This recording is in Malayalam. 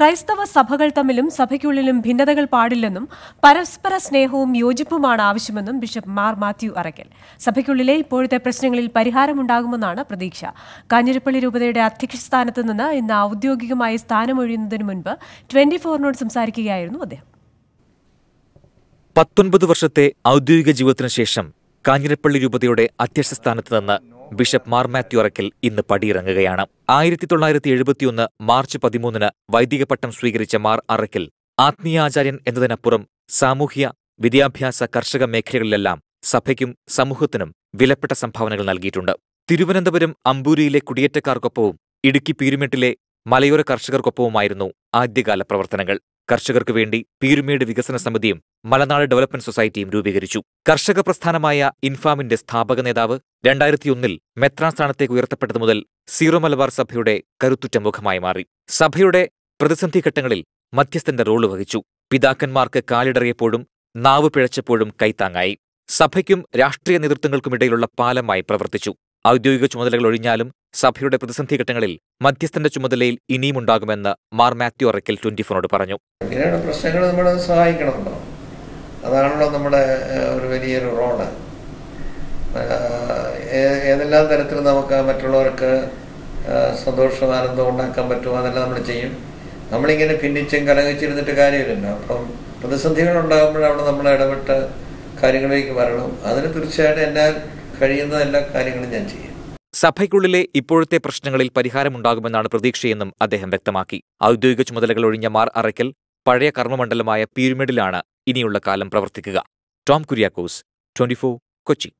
ക്രൈസ്തവ സഭകൾ തമ്മിലും സഭയ്ക്കുള്ളിലും ഭിന്നതകൾ പാടില്ലെന്നും പരസ്പര സ്നേഹവും യോജിപ്പുമാണ് ആവശ്യമെന്നും ബിഷപ്പ് മാർ മാത്യു അറയ്ക്കൽ സഭയ്ക്കുള്ളിലെ ഇപ്പോഴത്തെ പ്രശ്നങ്ങളിൽ പരിഹാരമുണ്ടാകുമെന്നാണ് പ്രതീക്ഷ കാഞ്ഞിരപ്പള്ളി രൂപതയുടെ സ്ഥാനത്ത് നിന്ന് ഇന്ന് ഔദ്യോഗികമായി സ്ഥാനമൊഴിയുന്നതിന് മുൻപ് ട്വന്റി ഫോറിനോട് സംസാരിക്കുകയായിരുന്നു അദ്ദേഹം പത്തൊൻപത് വർഷത്തെ ഔദ്യോഗിക ജീവിതത്തിനു ശേഷം കാഞ്ഞിരപ്പള്ളി രൂപതയുടെ അധ്യക്ഷ സ്ഥാനത്ത് നിന്ന് ബിഷപ്പ് മാർ മാത്യു അറക്കൽ ഇന്ന് പടിയിറങ്ങുകയാണ് ആയിരത്തി തൊള്ളായിരത്തി എഴുപത്തിയൊന്ന് മാർച്ച് പതിമൂന്നിന് വൈദിക പട്ടം സ്വീകരിച്ച മാർ അറക്കൽ ആത്മീയാചാര്യൻ എന്നതിനപ്പുറം സാമൂഹ്യ വിദ്യാഭ്യാസ കർഷക മേഖലകളിലെല്ലാം സഭയ്ക്കും സമൂഹത്തിനും വിലപ്പെട്ട സംഭാവനകൾ നൽകിയിട്ടുണ്ട് തിരുവനന്തപുരം അമ്പൂരിയിലെ കുടിയേറ്റക്കാർക്കൊപ്പവും ഇടുക്കി പീരുമെട്ടിലെ മലയോര കർഷകർക്കൊപ്പവുമായിരുന്നു ആദ്യകാല പ്രവർത്തനങ്ങൾ കർഷകർക്ക് വേണ്ടി പീരുമേട് വികസന സമിതിയും മലനാട് ഡെവലപ്മെന്റ് സൊസൈറ്റിയും രൂപീകരിച്ചു കർഷക പ്രസ്ഥാനമായ ഇൻഫാമിന്റെ സ്ഥാപക നേതാവ് രണ്ടായിരത്തിയൊന്നിൽ മെത്രാൻ സ്ഥാനത്തേക്ക് ഉയർത്തപ്പെട്ടതു മുതൽ സീറോ മലബാർ സഭയുടെ കരുത്തുറ്റ മുഖമായി മാറി സഭയുടെ പ്രതിസന്ധി ഘട്ടങ്ങളിൽ മധ്യസ്ഥന്റെ റോൾ വഹിച്ചു പിതാക്കന്മാർക്ക് കാലിടറിയപ്പോഴും നാവ് പിഴച്ചപ്പോഴും കൈത്താങ്ങായി സഭയ്ക്കും രാഷ്ട്രീയ നേതൃത്വങ്ങൾക്കുമിടയിലുള്ള പാലമായി പ്രവർത്തിച്ചു ഔദ്യോഗിക ചുമതലകൾ ഒഴിഞ്ഞാലും സഭയുടെ പ്രതിസന്ധി ഘട്ടങ്ങളിൽ മധ്യസ്ഥന്റെ ചുമതലയിൽ ഇനിയും ഉണ്ടാകുമെന്ന് മാർ മാത്യു അറക്കൽ ട്വന്റി ഫോറിനോട് പറഞ്ഞു ഇങ്ങനെയുള്ള പ്രശ്നങ്ങൾ നമ്മൾ സഹായിക്കണമല്ലോ അതാണല്ലോ നമ്മുടെ ഒരു വലിയൊരു റോള് ഏതെല്ലാം തരത്തിൽ നമുക്ക് മറ്റുള്ളവർക്ക് സന്തോഷം ആനന്ദം ഉണ്ടാക്കാൻ പറ്റുമോ അതെല്ലാം നമ്മൾ ചെയ്യും നമ്മളിങ്ങനെ ഭിന്നിച്ചും കലഹിച്ചിരുന്നിട്ട് കാര്യമില്ലല്ലോ അപ്പം പ്രതിസന്ധികൾ ഉണ്ടാകുമ്പോഴാണ് നമ്മൾ ഇടപെട്ട കാര്യങ്ങളിലേക്ക് വരണം അതിന് തീർച്ചയായിട്ടും എന്നാൽ കഴിയുന്ന എല്ലാ കാര്യങ്ങളും ഞാൻ ചെയ്യും സഭയ്ക്കുള്ളിലെ ഇപ്പോഴത്തെ പ്രശ്നങ്ങളിൽ പരിഹാരമുണ്ടാകുമെന്നാണ് പ്രതീക്ഷയെന്നും അദ്ദേഹം വ്യക്തമാക്കി ഔദ്യോഗിക ചുമതലകൾ ഒഴിഞ്ഞ മാർ അറയ്ക്കൽ പഴയ കർമ്മമണ്ഡലമായ പീരുമേഡിലാണ് ഇനിയുള്ള കാലം പ്രവർത്തിക്കുക ടോം കുര്യാക്കോസ് ട്വന്റി കൊച്ചി